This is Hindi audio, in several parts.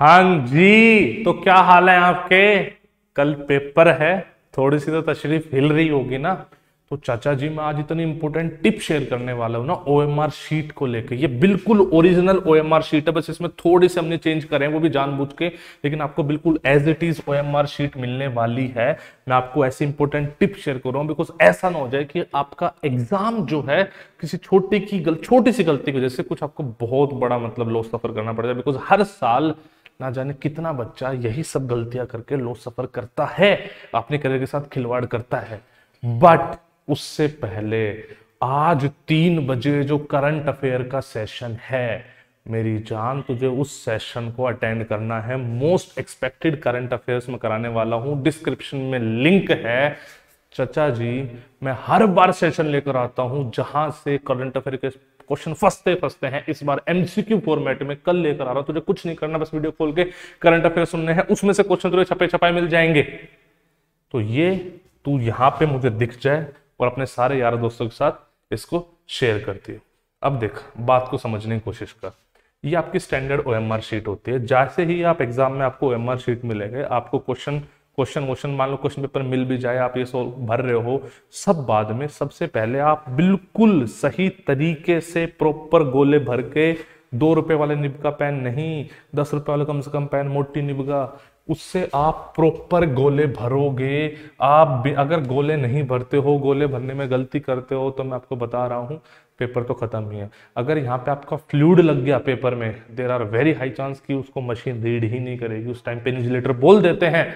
हाँ जी तो क्या हाल है आपके कल पेपर है थोड़ी सी तो तशरीफ हिल रही होगी ना तो चाचा जी मैं आज इतनी इंपॉर्टेंट टिप शेयर करने वाला हूँ ना आर शीट को लेकर ये बिल्कुल ओरिजिनल आर शीट है बस इसमें थोड़ी सी हमने चेंज करें वो भी जानबूझ के लेकिन आपको बिल्कुल as it is R sheet मिलने वाली है मैं आपको ऐसी इंपॉर्टेंट टिप शेयर कर रहा हूँ बिकॉज ऐसा ना हो जाए कि आपका एग्जाम जो है किसी छोटी की गल छोटी सी गलती की वजह से कुछ आपको बहुत बड़ा मतलब लो सफर करना पड़ जाए बिकॉज हर साल ना जाने कितना बच्चा यही सब गलतियां करके लो सफर करता है अपने करियर के साथ खिलवाड़ करता है बट उससे पहले आज तीन बजे जो करंट अफेयर का सेशन है मेरी जान तुझे उस सेशन को अटेंड करना है मोस्ट एक्सपेक्टेड करंट अफेयर्स में कराने वाला हूं डिस्क्रिप्शन में लिंक है चचा जी मैं हर बार सेशन लेकर आता हूं जहां से करंट अफेयर के क्वेश्चन फंसते फंसते हैं इस बार एमसीक्यू फॉर्मेट में कल लेकर आ रहा हूं तुझे कुछ नहीं करना बस वीडियो खोल के करंट अफेयर सुनने हैं उसमें से क्वेश्चन तुझे छपे छपाए मिल जाएंगे तो ये तू यहां पे मुझे दिख जाए और अपने सारे यार दोस्तों के साथ इसको शेयर करती है अब देख बात को समझने की कोशिश कर ये आपकी स्टैंडर्ड ओ शीट होती है जैसे ही आप एग्जाम में आपको ओ शीट मिलेगा आपको क्वेश्चन क्वेश्चन वोश्चन मान लो क्वेश्चन पेपर मिल भी जाए आप ये सो भर रहे हो सब बाद में सबसे पहले आप बिल्कुल सही तरीके से प्रॉपर गोले भर के दो रुपए वाले निब का पेन नहीं दस रुपए वाले कम से कम पेन मोटी निब का उससे आप प्रॉपर गोले भरोगे आप भी अगर गोले नहीं भरते हो गोले भरने में गलती करते हो तो मैं आपको बता रहा हूँ पेपर तो खत्म ही है अगर यहाँ पे आपका फ्लूड लग गया पेपर में there are very high chance कि उसको मशीन रीड ही नहीं करेगी उस टाइम पे निजलेटर बोल देते हैं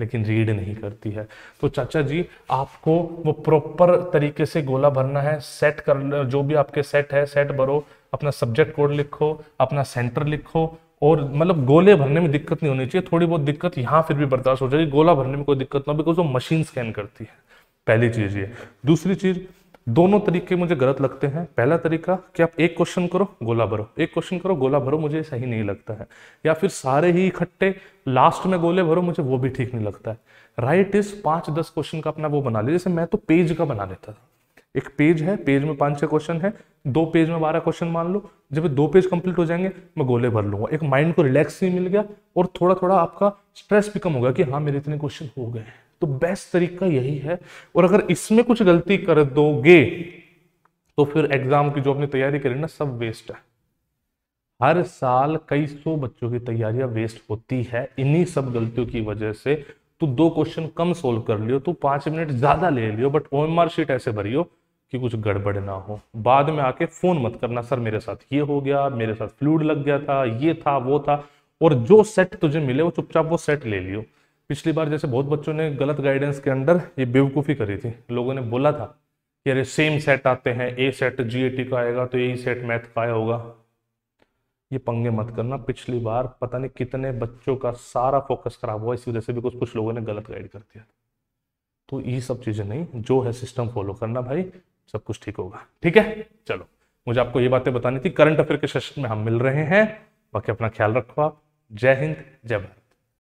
लेकिन रीड नहीं करती है तो चाचा जी आपको वो प्रॉपर तरीके से गोला भरना है सेट कर जो भी आपके सेट है सेट भरो अपना सब्जेक्ट कोड लिखो अपना सेंटर लिखो और मतलब गोले भरने में दिक्कत नहीं होनी चाहिए थोड़ी बहुत दिक्कत यहाँ फिर भी बर्दाश्त हो जाएगी गोला भरने में कोई दिक्कत ना हो बिकॉज वो मशीन स्कैन करती है पहली चीज़ ये दूसरी चीज़ दोनों तरीके मुझे गलत लगते हैं पहला तरीका कि आप एक क्वेश्चन करो गोला भरो एक क्वेश्चन करो गोला भरो मुझे सही नहीं लगता है या फिर सारे ही इकट्ठे लास्ट में गोले भरो मुझे वो भी ठीक नहीं लगता है राइट इज पांच दस क्वेश्चन का अपना वो बना लिया जैसे मैं तो पेज का बना लेता था एक पेज है पेज में पांच छह क्वेश्चन है दो पेज में बारह क्वेश्चन मान लो जब दो पेज कंप्लीट हो जाएंगे मैं गोले भर लूंगा एक माइंड को रिलैक्स भी मिल गया और थोड़ा थोड़ा आपका स्ट्रेस भी कम होगा कि हाँ मेरे इतने क्वेश्चन हो गए हैं तो बेस्ट तरीका यही है और अगर इसमें कुछ गलती कर दोगे तो फिर एग्जाम की जो अपनी तैयारी करी ना सब वेस्ट है हर साल कई सौ बच्चों की तैयारियां वेस्ट होती है इन्हीं सब गलतियों की वजह से तो दो क्वेश्चन कम सोल्व कर लियो तो पांच मिनट ज्यादा ले लियो बट ओ शीट ऐसे भरियो कि कुछ गड़बड़ ना हो बाद में आके फोन मत करना सर मेरे साथ ये हो गया मेरे साथ फ्लूड लग गया था ये था वो था और जो सेट तुझे मिले वो चुपचाप वो सेट ले लियो पिछली बार जैसे बहुत बच्चों ने गलत गाइडेंस के अंदर ये बेवकूफ़ी करी थी लोगों ने बोला था कि अरे सेम सेट आते हैं ए सेट जी का आएगा तो यही सेट मैथ का आया होगा ये पंगे मत करना पिछली बार पता नहीं कितने बच्चों का सारा फोकस खराब हुआ इसी वजह से भी कुछ कुछ लोगों ने गलत गाइड कर दिया तो ये सब चीज़ें नहीं जो है सिस्टम फॉलो करना भाई सब कुछ ठीक होगा ठीक है चलो मुझे आपको ये बातें बतानी थी करंट अफेयर के सेशन में हम मिल रहे हैं बाकी अपना ख्याल रखो आप जय हिंद जय भारत